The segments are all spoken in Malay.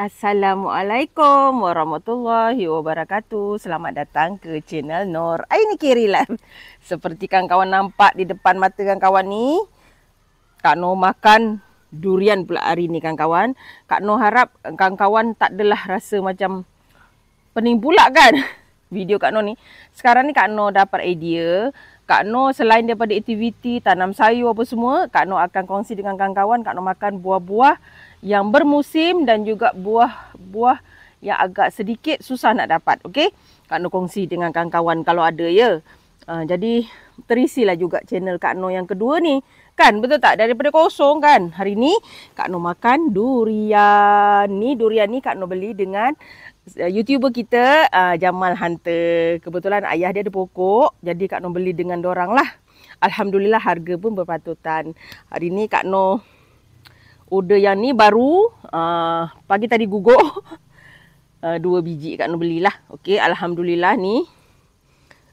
Assalamualaikum warahmatullahi wabarakatuh. Selamat datang ke channel Nur Aini Kirilan. Seperti kan kawan nampak di depan mata kan kawan ni. Kak Noh makan durian pula hari ni kan kawan. Kak Noh harap kan kawan tak adalah rasa macam pening pula kan video Kak Noh ni. Sekarang ni Kak Noh dapat idea. Kak No selain daripada aktiviti tanam sayur apa semua, Kak No akan kongsi dengan kawan-kawan, Kak No makan buah-buah yang bermusim dan juga buah-buah yang agak sedikit susah nak dapat. Okey, Kak No kongsi dengan kawan-kawan kalau ada ya. Uh, jadi terisilah juga channel Kak No yang kedua ni. Kan betul tak? Daripada kosong kan. Hari ni Kak No makan durian. Ni durian ni Kak No beli dengan Eh, YouTuber kita uh, Jamal Hunter. Kebetulan ayah dia ada pokok. Jadi Kak Noh beli dengan dorang lah. Alhamdulillah harga pun berpatutan. Hari ni Kak Noh order yang ni baru. Uh, pagi tadi gugur. Uh, ah, dua biji Kak Noh belilah. okay Alhamdulillah ni.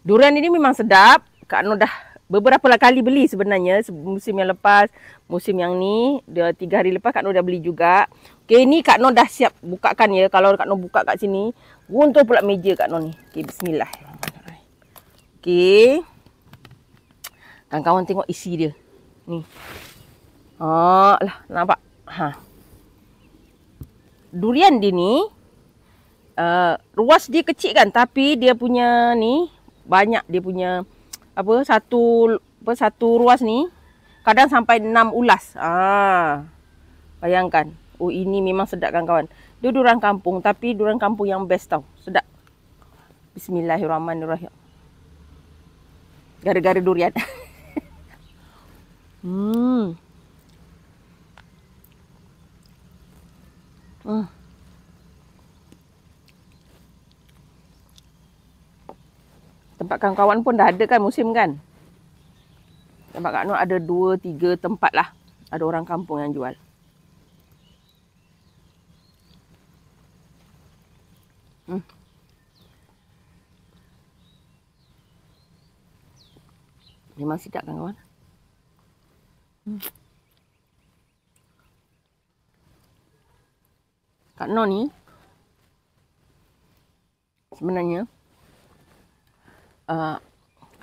Durian ini memang sedap. Kak Noh dah Beberapa lah kali beli sebenarnya musim yang lepas, musim yang ni, dia tiga hari lepas Kak Noor dah beli juga. Okey, ni Kak Noor dah siap bukakan ya. Kalau Kak Noor buka kat sini, runtuh pula meja Kak Noor ni. Okey, bismillah. Okey. kan kawan tengok isi dia. Ni. Oh, lah, nampak. Ha. Durian dia ni, uh, ruas dia kecil kan? Tapi dia punya ni, banyak dia punya apa satu apa satu ruas ni kadang sampai enam ulas. Ah. Bayangkan. Oh ini memang sedap kan kawan. Dia duran kampung tapi duran kampung yang best tau. Sedap. Bismillahirrahmanirrahim. Gara-gara durian. hmm. Hmm. Uh. tempat kawan-kawan pun dah ada kan musim kan. Tempat Kak Nur ada 2, 3 tempat lah. Ada orang kampung yang jual. Hmm. Memang sedap kan kawan. Hmm. Kak Nur ni sebenarnya uh,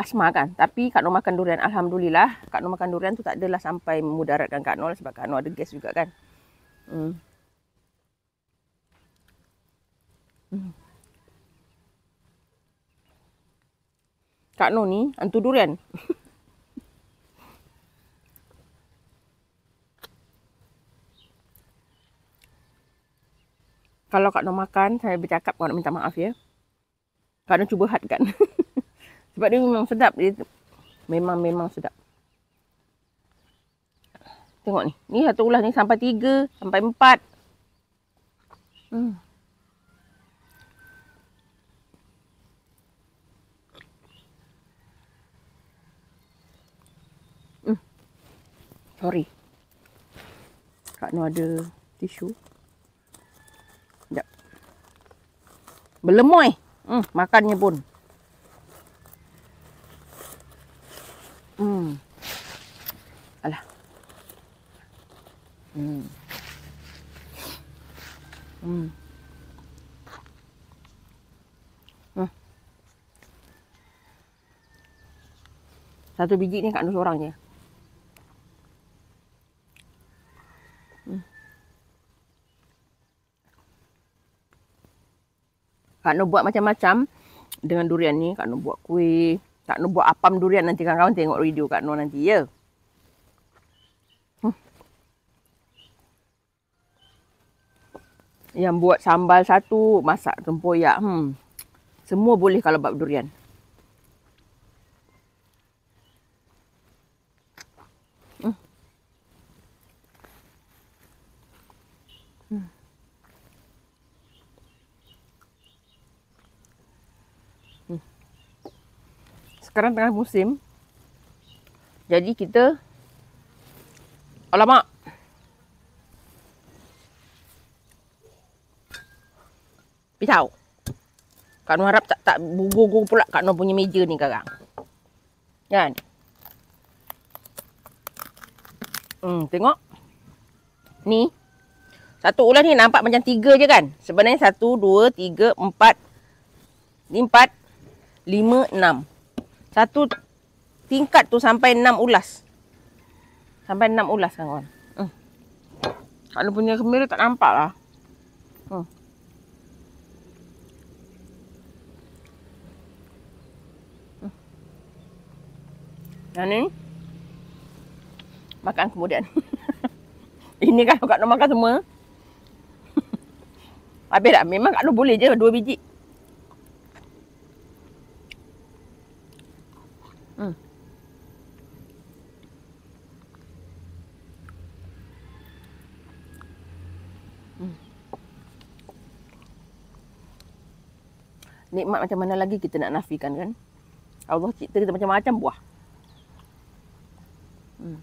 asma kan. Tapi Kak Nor makan durian. Alhamdulillah Kak Nor makan durian tu tak adalah sampai memudaratkan Kak Nor. Sebab Kak Nor ada gas juga kan. Hmm. Hmm. Kak Nor ni hantu durian. Kalau Kak Nor makan, saya bercakap, Kak Nor minta maaf ya. Kak Nor cuba hat kan. Sebab dia memang sedap dia. Memang memang sedap. Tengok ni. Ni satu ulas ni sampai tiga, sampai empat. Hmm. Hmm. Sorry. Kak Nu ada tisu. Sekejap. Berlemoy. Hmm. Makannya pun. Hmm. Oh. Satu biji ni kat nus orang je. Hmm. Kak Nur buat macam-macam dengan durian ni. Kak Nur buat kuih. Kak Nur buat apam durian nanti kawan-kawan tengok video Kak Nur nanti. Ya. Yeah. yang buat sambal satu, masak tempoyak. Hmm. Semua boleh kalau bab durian. Hmm. Hmm. Hmm. Sekarang tengah musim. Jadi kita... Alamak. pisau. Kak Noh harap tak tak bugur-gugur pula Kak Noh punya meja ni sekarang. Kan? Hmm, tengok. Ni. Satu ular ni nampak macam tiga je kan? Sebenarnya satu, dua, tiga, empat. Ni empat. Lima, enam. Satu tingkat tu sampai enam ulas. Sampai enam ulas kan kawan. Hmm. Kak Noh punya kemiri tak nampak lah. Hmm. Yang ni Makan kemudian Ini kalau Kak Nur makan semua Habis tak? Memang Kak Nur boleh je dua biji hmm. Hmm. Nikmat macam mana lagi kita nak nafikan kan? Allah cipta kita macam-macam buah. Hmm.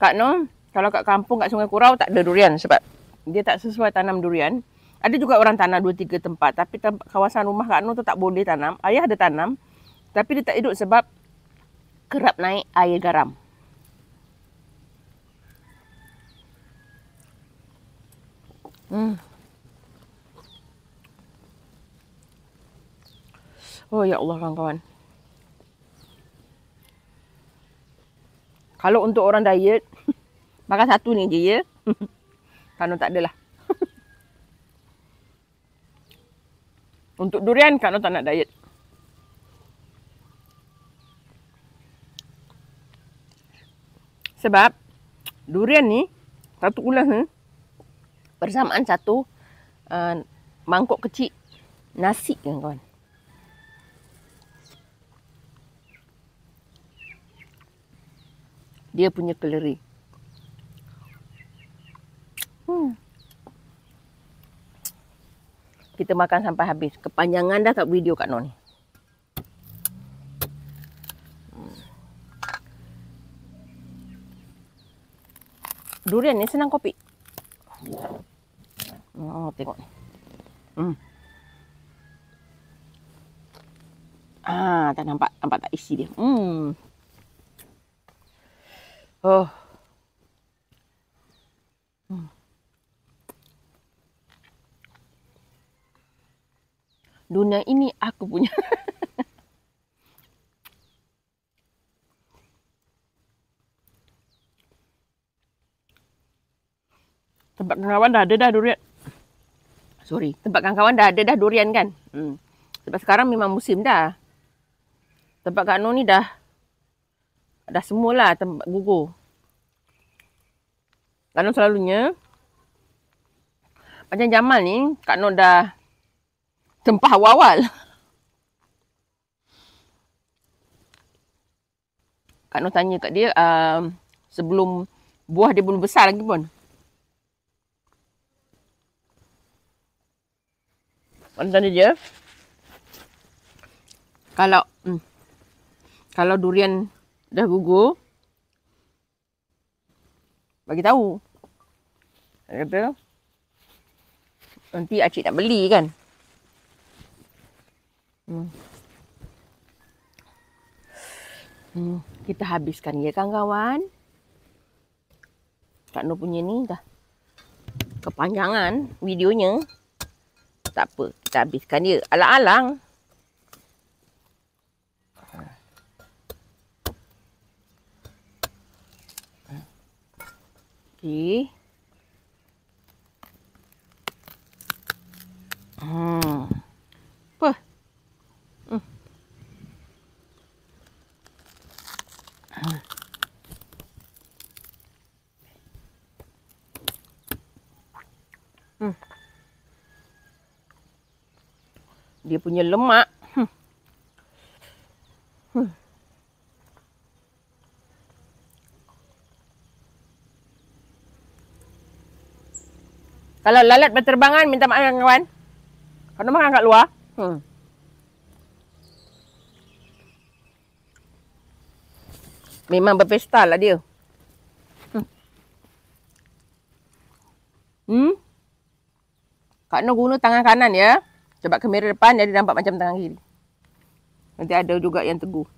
Kak Noh, kalau kat kampung kat Sungai Kurau tak ada durian sebab dia tak sesuai tanam durian. Ada juga orang tanam 2 3 tempat tapi kawasan rumah Kak Noh tu tak boleh tanam. Ayah ada tanam tapi dia tak hidup sebab kerap naik air garam. Hmm. Oh ya Allah kawan-kawan. Kalau untuk orang diet, makan satu ni je ya. Kano tak adalah. Untuk durian, Kano tak nak diet. Sebab durian ni, satu ulas ni, bersamaan satu uh, mangkuk kecil nasi kan kawan. dia punya keleri. Hmm. Kita makan sampai habis. Kepanjangan dah tak video kat Noni. Hmm. Durian ni senang kopi. Oh, tengok ni. Hmm. Ah, tak nampak. Nampak tak isi dia. Hmm. Oh. Hmm. Dunia ini aku punya. Tempat kawan dah ada dah durian. Sorry, tempat kawan dah ada dah durian kan? Hmm. Sebab sekarang memang musim dah. Tempat Kak Noh ni dah dah semualah tempat gugur. Kanon selalunya macam Jamal ni, Kak Nur dah tempah awal-awal. Kak Nur tanya kat dia uh, sebelum buah dia belum besar lagi pun. Kak Nur tanya je. Kalau hmm, kalau durian dah gugur bagi tahu kata nanti acik tak beli kan hmm. Hmm. kita habiskan ya kan kawan Tak Nur punya ni dah kepanjangan videonya tak apa kita habiskan dia alang-alang lagi. Hmm. Wah. Hmm. Hmm. Dia punya lemak Kalau lalat berterbangan, minta maaf dengan kawan. Kalau makan kat luar. Hmm. Memang berpesta lah dia. Hmm. hmm? Kak Noh guna tangan kanan ya. Sebab kamera depan jadi nampak macam tangan kiri. Nanti ada juga yang teguh.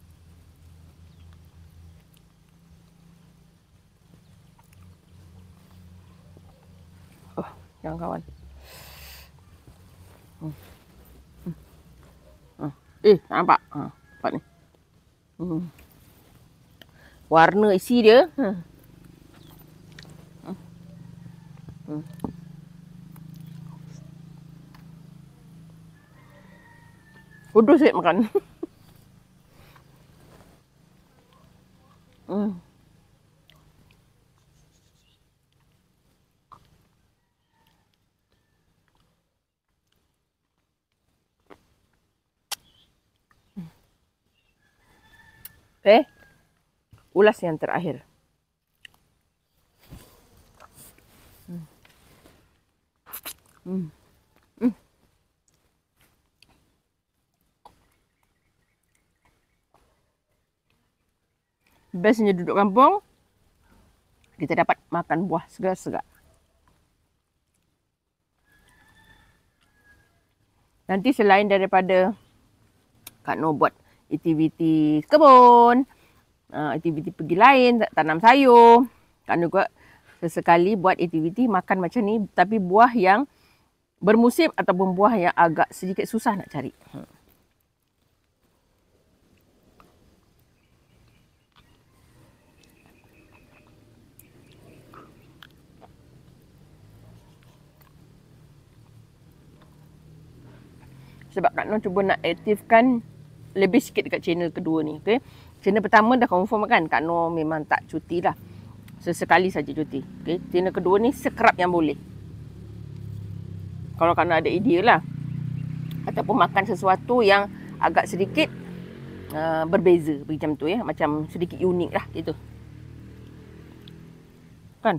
kawan-kawan. Hmm. Hmm. Hmm. Eh, nampak. Ha, nampak ni. Hmm. Warna isi dia. Ha. Hmm. Hmm. Kudus saya eh, makan. ulas yang terakhir. Hmm. Hmm. hmm. Bestnya duduk kampung, kita dapat makan buah segar-segar. Nanti selain daripada Kak Noh buat aktiviti kebun, Ah, aktiviti pergi lain, tanam sayur. Kan juga sesekali buat aktiviti makan macam ni tapi buah yang bermusim ataupun buah yang agak sedikit susah nak cari. Hmm. Sebab Kak Nur cuba nak aktifkan lebih sikit dekat channel kedua ni. Okay? Cina pertama dah confirm kan Kak Noor memang tak cuti lah Sesekali saja cuti okay. Cina kedua ni sekerap yang boleh Kalau Kak Noor ada idea lah Ataupun makan sesuatu yang agak sedikit uh, berbeza macam tu ya Macam sedikit unik lah gitu Kan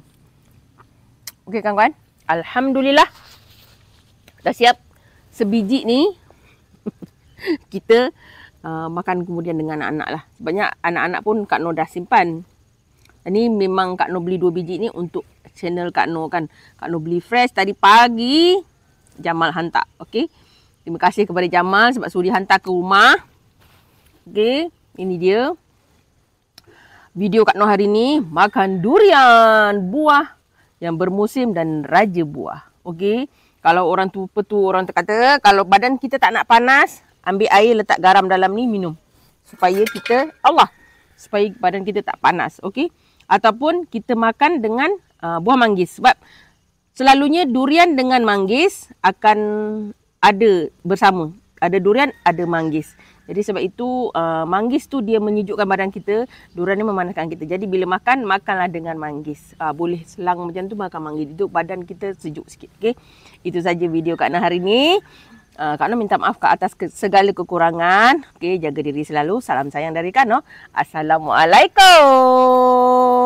Okey kawan-kawan Alhamdulillah Dah siap Sebiji ni Kita Uh, makan kemudian dengan anak-anak lah. Sebabnya anak-anak pun Kak Noh dah simpan. Ini memang Kak Noh beli dua biji ni untuk channel Kak Noh kan. Kak Noh beli fresh tadi pagi Jamal hantar. okay. Terima kasih kepada Jamal sebab suri hantar ke rumah. Okay, Ini dia. Video Kak Noh hari ni. Makan durian. Buah yang bermusim dan raja buah. Okay, Kalau orang tu petu orang terkata kalau badan kita tak nak panas ambil air letak garam dalam ni minum supaya kita Allah supaya badan kita tak panas okey ataupun kita makan dengan uh, buah manggis sebab selalunya durian dengan manggis akan ada bersama ada durian ada manggis jadi sebab itu uh, manggis tu dia menyejukkan badan kita durian ni memanaskan kita jadi bila makan makanlah dengan manggis uh, boleh selang macam tu makan manggis itu badan kita sejuk sikit okey itu saja video Kak Nah hari ni Uh, Kak Noh minta maaf ke atas segala kekurangan. Okey, jaga diri selalu. Salam sayang dari Kak Noh. Assalamualaikum.